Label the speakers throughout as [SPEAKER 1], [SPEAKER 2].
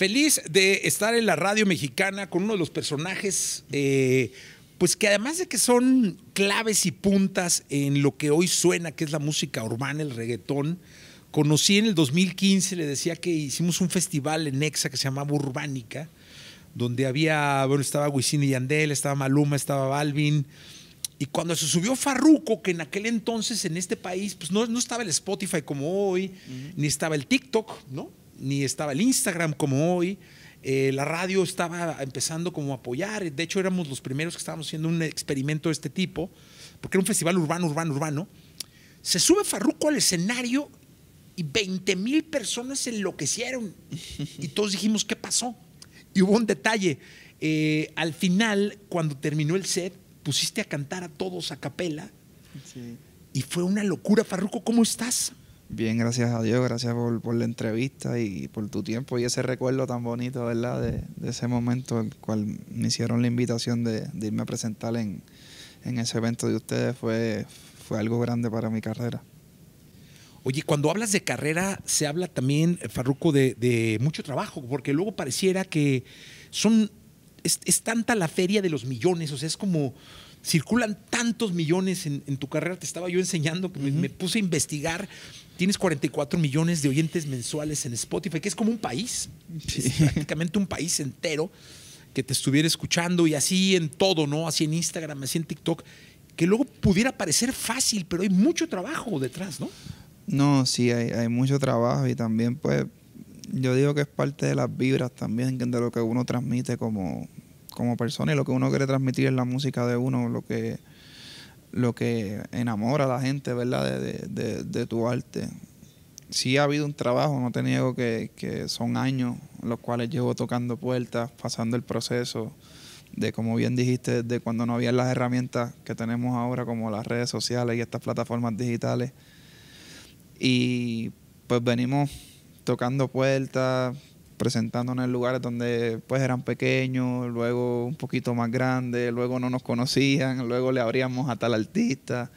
[SPEAKER 1] Feliz de estar en la radio mexicana con uno de los personajes, eh, pues que además de que son claves y puntas en lo que hoy suena, que es la música urbana, el reggaetón, conocí en el 2015, le decía que hicimos un festival en Nexa que se llamaba Urbánica, donde había, bueno, estaba Wisin y Yandel, estaba Maluma, estaba Balvin. Y cuando se subió Farruco, que en aquel entonces en este país, pues no, no estaba el Spotify como hoy, ni estaba el TikTok, ¿no? ni estaba el Instagram como hoy. Eh, la radio estaba empezando como a apoyar. De hecho, éramos los primeros que estábamos haciendo un experimento de este tipo, porque era un festival urbano, urbano, urbano. Se sube Farruco al escenario y 20 mil personas se enloquecieron. Y todos dijimos, ¿qué pasó? Y hubo un detalle. Eh, al final, cuando terminó el set, pusiste a cantar a todos a capela.
[SPEAKER 2] Y fue una locura. Farruco, ¿cómo estás? Bien, gracias a Dios, gracias por, la entrevista y por tu tiempo y ese recuerdo tan bonito, ¿verdad? De, de ese momento el cual me hicieron la invitación de, irme a presentar en, ese evento de ustedes fue, fue algo grande para mi carrera. Oye, cuando hablas de
[SPEAKER 1] carrera, se
[SPEAKER 2] habla también, eh, Farruco, de, mucho trabajo, porque
[SPEAKER 1] luego pareciera que son. es tanta la feria de los millones, o sea, es como circulan tantos millones en, tu carrera. Te estaba yo enseñando, me, puse a investigar. Tienes 44 millones de oyentes mensuales en Spotify, que es como un país, prácticamente un país entero que te estuviera escuchando y así en todo, ¿no? Así en Instagram, así en TikTok, que luego pudiera parecer fácil, pero hay mucho trabajo detrás, ¿no?
[SPEAKER 2] No, sí, hay, hay mucho trabajo y también pues yo digo que es parte de las vibras también, de lo que uno transmite como como persona y lo que uno quiere transmitir es la música de uno, lo que, lo que enamora a la gente, ¿verdad? De, de, tu arte. Sí ha habido un trabajo, no te niego que, que son años los cuales llevo tocando puertas, pasando el proceso de como bien dijiste, de cuando no había las herramientas que tenemos ahora como las redes sociales y estas plataformas digitales. Y pues venimos tocando puertas, presentándonos en lugares donde pues eran pequeños, luego un poquito más grandes, luego no nos conocían, luego le abríamos a tal artista,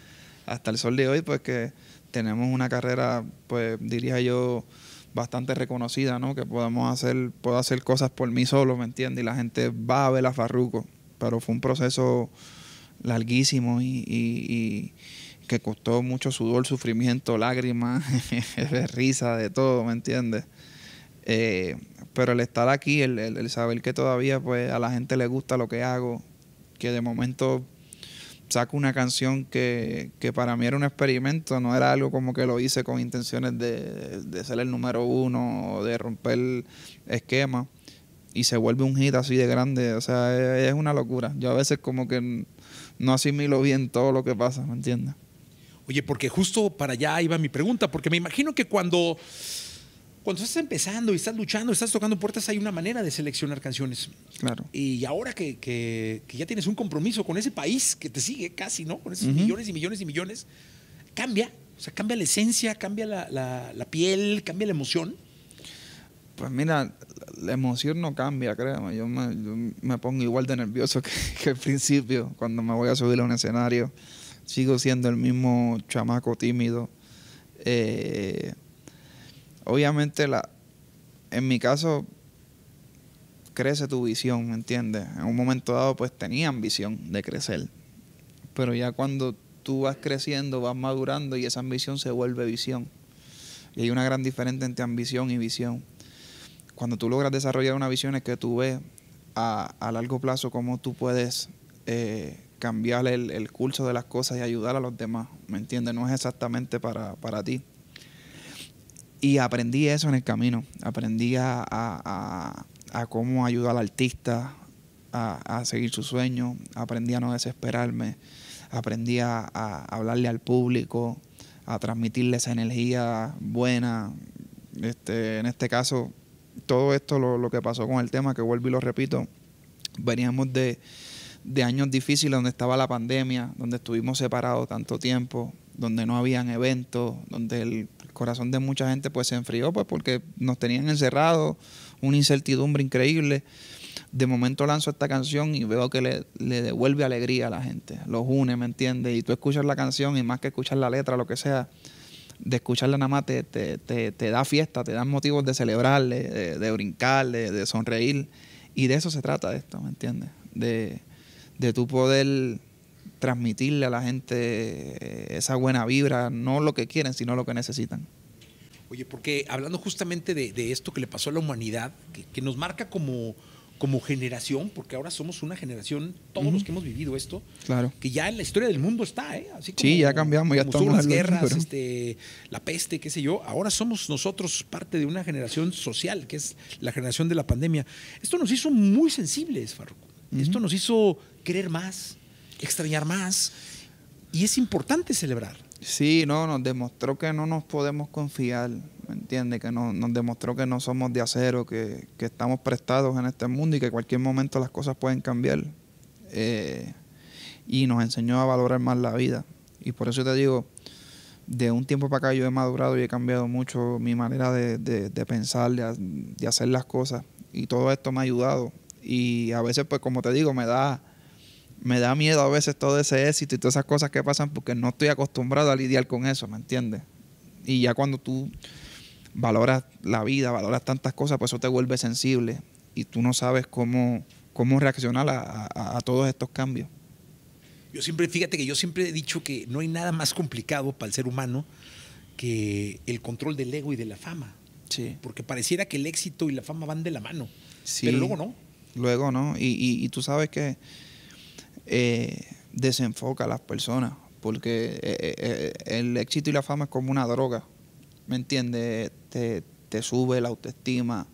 [SPEAKER 2] hasta el sol de hoy pues que tenemos una carrera pues diría yo bastante reconocida, ¿no? Que podemos hacer, puedo hacer cosas por mí solo, ¿me entiendes? Y la gente va a ver a Farruco, pero fue un proceso larguísimo y, y que costó mucho sudor, sufrimiento, lágrimas, risa, de todo, ¿me entiendes? Eh, pero el estar aquí, el, el, saber que todavía pues a la gente le gusta lo que hago, que de momento saco una canción que, para mí era un experimento, no era algo como que lo hice con intenciones de, ser el número uno o de romper esquema y se vuelve un hit así de grande, o sea, es, es una locura. Yo a veces como que no asimilo bien todo lo que pasa, ¿me entiendes? Oye, porque justo para allá iba mi
[SPEAKER 1] pregunta, porque me imagino que cuando cuando estás empezando y estás luchando, estás tocando puertas, hay una manera de seleccionar canciones. Claro. Y ahora que, que, ya tienes un compromiso con ese país que te sigue casi, ¿no? Con esos millones y millones y millones, cambia. O sea, cambia la esencia,
[SPEAKER 2] cambia la, la, piel, cambia la emoción. Pues mira, la emoción no cambia, créeme. Yo me, me pongo igual de nervioso que, que al principio, cuando me voy a subir a un escenario. Sigo siendo el mismo chamaco tímido. Eh, obviamente la, en mi caso crece tu visión, ¿me entiendes? En un momento dado pues tenía ambición de crecer, pero ya cuando tú vas creciendo, vas madurando y esa ambición se vuelve visión. Y hay una gran diferencia entre ambición y visión. Cuando tú logras desarrollar una visión es que tú ves a, largo plazo cómo tú puedes eh, cambiar el, curso de las cosas y ayudar a los demás, ¿me entiendes? No es exactamente para, para ti y aprendí eso en el camino. Aprendí a, cómo ayudar al artista a, seguir su sueño. Aprendí a no desesperarme. Aprendí a, hablarle al público, a transmitirle esa energía buena. Este, en este caso, todo esto, lo, que pasó con el tema, que vuelvo y lo repito, veníamos de, de años difíciles donde estaba la pandemia, donde estuvimos separados tanto tiempo, donde no habían eventos, donde el corazón de mucha gente pues se enfrió pues porque nos tenían encerrados, una incertidumbre increíble. De momento lanzo esta canción y veo que le, devuelve alegría a la gente, los une, ¿me entiendes? Y tú escuchas la canción y más que escuchar la letra, lo que sea, de escucharla nada más te, da fiesta, te dan motivos de celebrarle, de, brincarle, de sonreír. Y de eso se trata esto, ¿me entiendes? De, de tu poder transmitirle a la gente eh, esa buena vibra, no lo que quieren, sino lo que necesitan.
[SPEAKER 1] Oye, porque hablando justamente de, esto que le pasó a la humanidad, que, nos marca como, como generación, porque ahora somos una generación, todos los que hemos vivido esto, que ya en la historia del mundo está, ¿eh? Así como, sí, ya cambiamos, ya estamos. Las guerras, este, la peste, qué sé yo. Ahora somos nosotros parte de una generación social, que es la generación de la pandemia. Esto nos hizo muy sensibles, Farruko. Esto nos hizo querer más,
[SPEAKER 2] extrañar más. Y es importante celebrar. Sí, no, nos demostró que no nos podemos confiar, ¿me entiendes? Que nos demostró que no somos de acero, que, estamos prestados en este mundo y que en cualquier momento las cosas pueden cambiar. Eh, y nos enseñó a valorar más la vida. Y por eso te digo, de un tiempo para acá yo he madurado y he cambiado mucho mi manera de, pensar, de, hacer las cosas. Y todo esto me ha ayudado. Y a veces, pues como te digo, me da me da miedo a veces todo ese éxito y todas esas cosas que pasan porque no estoy acostumbrado a lidiar con eso, ¿me entiendes? Y ya cuando tú valoras la vida, valoras tantas cosas, pues eso te vuelve sensible y tú no sabes cómo, cómo reaccionar a, todos estos cambios.
[SPEAKER 1] Yo siempre, fíjate que yo siempre he dicho que no hay nada más complicado para el ser humano que el control del ego y de la fama. Sí. Porque pareciera que el éxito y la fama van de la mano.
[SPEAKER 2] Sí. Pero luego no. Luego no. y tú sabes que eh, desenfoca a las personas, porque eh, eh, eh, el éxito y la fama es como una droga, ¿me entiendes? Te, te sube la autoestima,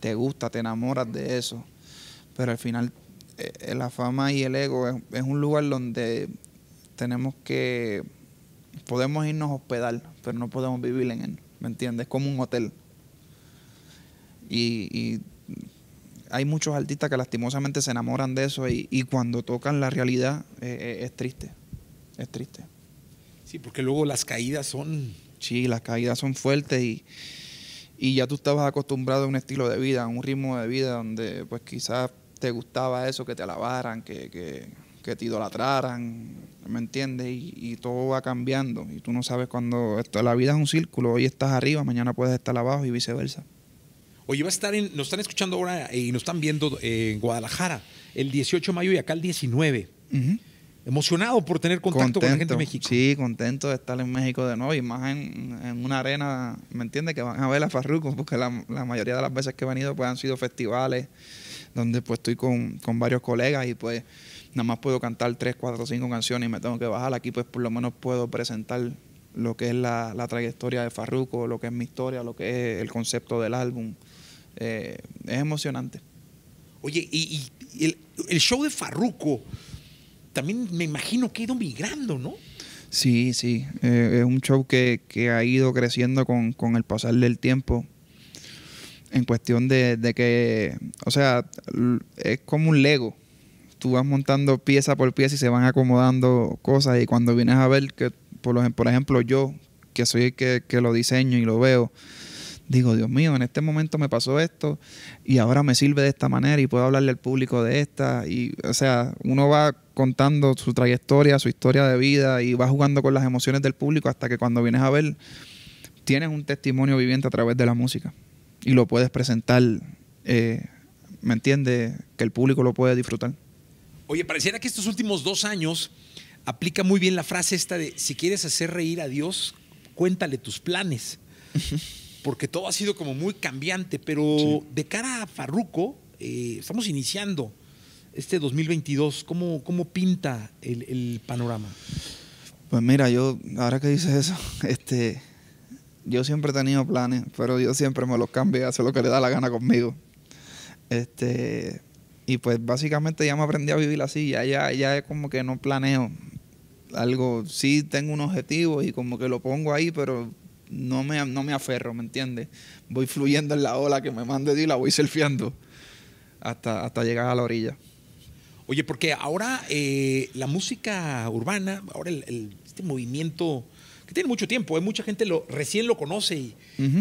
[SPEAKER 2] te gusta, te enamoras de eso, pero al final la fama y el ego es, un lugar donde tenemos que, podemos irnos a hospedar, pero no podemos vivir en él, ¿me entiendes? Es como un hotel. y, y hay muchos artistas que lastimosamente se enamoran de eso y, cuando tocan la realidad eh, eh, es triste, es triste.
[SPEAKER 1] Sí, porque luego las caídas son...
[SPEAKER 2] Sí, las caídas son fuertes y, ya tú estabas acostumbrado a un estilo de vida, a un ritmo de vida donde pues quizás te gustaba eso, que te alabaran, que, que, que te idolatraran, ¿me entiendes? Y, todo va cambiando y tú no sabes cuando... la vida es un círculo, hoy estás arriba, mañana puedes estar abajo y viceversa.
[SPEAKER 1] Oye, va a estar en, nos están escuchando ahora eh, y nos están viendo eh, en Guadalajara el 18 de mayo y acá el 19. Emocionado por tener contacto con la gente de México. Sí, contento
[SPEAKER 2] de estar en México de nuevo y más en, una arena, ¿me entiendes? Que van a ver a Farruko, porque la, mayoría de las veces que he venido pues han sido festivales donde pues estoy con, varios colegas y pues nada más puedo cantar tres, cuatro, cinco canciones y me tengo que bajar. Aquí pues por lo menos puedo presentar lo que es la, la trayectoria de Farruco, lo que es mi historia, lo que es el concepto del álbum, eh, es emocionante. Oye, y, el, show de Farruco también
[SPEAKER 1] me imagino que ha ido migrando, ¿no?
[SPEAKER 2] Sí, sí. Eh, es un show que, ha ido creciendo con, el pasar del tiempo. En cuestión de, que, o sea, es como un Lego. Tú vas montando pieza por pieza y se van acomodando cosas. Y cuando vienes a ver que, por, por ejemplo, yo, que soy el que, que lo diseño y lo veo, digo, Dios mío, en este momento me pasó esto y ahora me sirve de esta manera y puedo hablarle al público de esta. Y, o sea, uno va contando su trayectoria, su historia de vida y va jugando con las emociones del público hasta que cuando vienes a ver, tienes un testimonio viviente a través de la música y lo puedes presentar, eh, ¿me entiendes? Que el público lo puede disfrutar.
[SPEAKER 1] Oye, pareciera que estos últimos dos años aplica muy bien la frase esta de si quieres hacer reír a Dios, cuéntale tus planes. porque todo ha sido como muy cambiante, pero de cara a Farruco, eh, estamos iniciando este 2022, ¿cómo, cómo pinta
[SPEAKER 2] el, panorama? Pues mira, yo, ahora que dices eso, este, yo siempre he tenido planes, pero yo siempre me los cambio y hace lo que le da la gana conmigo. Este, y pues básicamente ya me aprendí a vivir así, ya, ya, ya es como que no planeo algo, sí tengo un objetivo y como que lo pongo ahí, pero no me, aferro, ¿me entiendes? Voy fluyendo en la ola que me mande y la voy surfeando hasta, hasta llegar a la orilla. Oye, porque ahora eh, la
[SPEAKER 1] música urbana, ahora este movimiento que tiene mucho tiempo, hay eh, mucha gente lo recién lo conoce y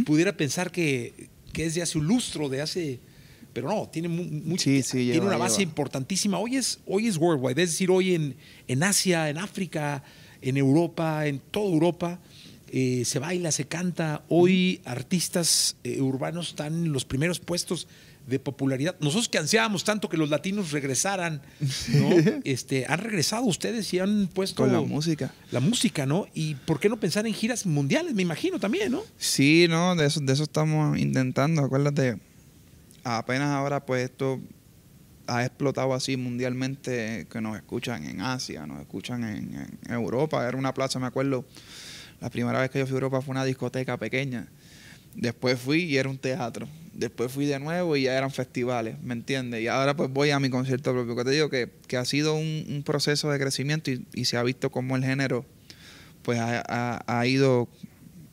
[SPEAKER 1] pudiera pensar que, es de hace un lustro, de hace... Pero no, tiene,
[SPEAKER 2] una base
[SPEAKER 1] importantísima. Hoy es, hoy es worldwide, es decir, hoy en, en Asia, en África, en Europa, en toda Europa, eh, se baila, se canta. Hoy artistas eh, urbanos están en los primeros puestos de popularidad. Nosotros que ansiábamos tanto que los latinos regresaran, ¿no? este, han regresado ustedes y han puesto la música. La música, ¿no? Y por qué no pensar en giras mundiales, me imagino también,
[SPEAKER 2] ¿no? Sí, no, de eso, estamos intentando, acuérdate. Apenas ahora pues esto ha explotado así mundialmente que nos escuchan en Asia, nos escuchan en Europa, era una plaza, me acuerdo la primera vez que yo fui a Europa fue una discoteca pequeña. Después fui y era un teatro. Después fui de nuevo y ya eran festivales, ¿me entiendes? Y ahora pues voy a mi concierto propio. Que te digo que, ha sido un, proceso de crecimiento y, se ha visto como el género pues ha, ido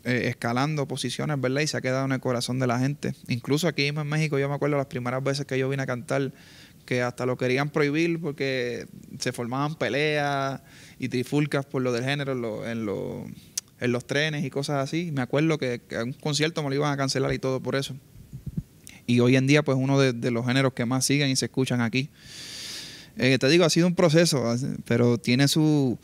[SPEAKER 2] eh, escalando posiciones, ¿verdad? Y se ha quedado en el corazón de la gente. Incluso aquí en México yo me acuerdo las primeras veces que yo vine a cantar que hasta lo querían prohibir porque se formaban peleas y trifulcas por lo del género en los... En lo, en los trenes y cosas así. Me acuerdo que, un concierto me lo iban a cancelar y todo por eso. Y hoy en día, pues uno de, los géneros que más siguen y se escuchan aquí. Eh, te digo, ha sido un proceso, pero tiene su,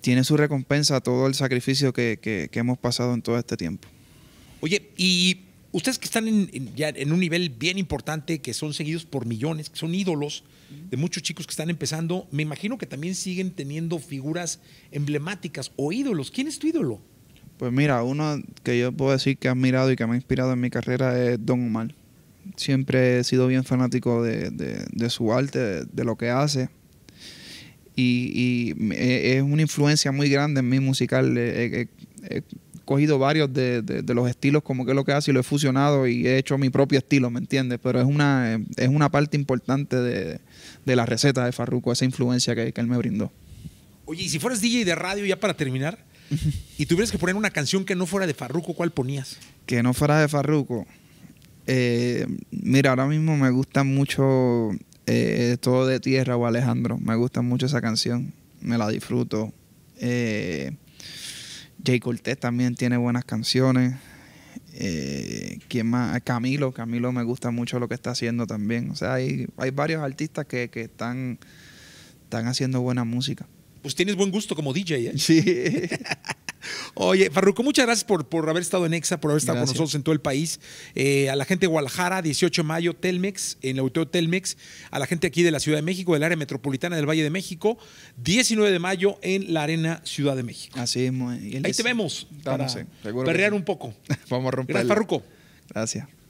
[SPEAKER 2] tiene su recompensa todo el sacrificio que, que hemos pasado en todo este tiempo.
[SPEAKER 1] Oye, y ustedes que están en, ya en un nivel bien importante, que son seguidos por millones, que son ídolos de muchos chicos que están empezando, me imagino que también siguen teniendo figuras emblemáticas o ídolos. ¿Quién es tu ídolo?
[SPEAKER 2] Pues mira, uno que yo puedo decir que ha admirado y que me ha inspirado en mi carrera es Don Omar. Siempre he sido bien fanático de, su arte, de, lo que hace. Y, es una influencia muy grande en mi musical. Eh, eh, eh, cogido varios de, los estilos como que es lo que hace y lo he fusionado y he hecho mi propio estilo, ¿me entiendes? Pero es una, es una parte importante de, de la receta de Farruco esa influencia que, él me brindó.
[SPEAKER 1] Oye, y si fueras DJ de radio ya para terminar, y tuvieras que poner una canción que no fuera de
[SPEAKER 2] Farruko, ¿cuál ponías? Que no fuera de Farruco eh, mira, ahora mismo me gusta mucho eh, Todo de Tierra o Alejandro. Me gusta mucho esa canción. Me la disfruto. Eh, Jay Cortez también tiene buenas canciones. Eh, más? Camilo. Camilo me gusta mucho lo que está haciendo también. O sea, hay, varios artistas que, están, están haciendo buena música.
[SPEAKER 1] Pues tienes buen gusto como DJ, ¿eh? Sí.
[SPEAKER 2] Oye, Farruco, muchas gracias por, por
[SPEAKER 1] haber estado en EXA, por haber estado con nosotros en todo el país. Eh, a la gente de Guadalajara, 18 de mayo, Telmex, en el Auditorio Telmex. A la gente aquí de la Ciudad de México, del área metropolitana del Valle de México, 19 de mayo en la Arena Ciudad de México. Así es, Ahí te vemos. Vamos, para perrear un poco.
[SPEAKER 2] Vamos a romper. Gracias, Farruco. Gracias.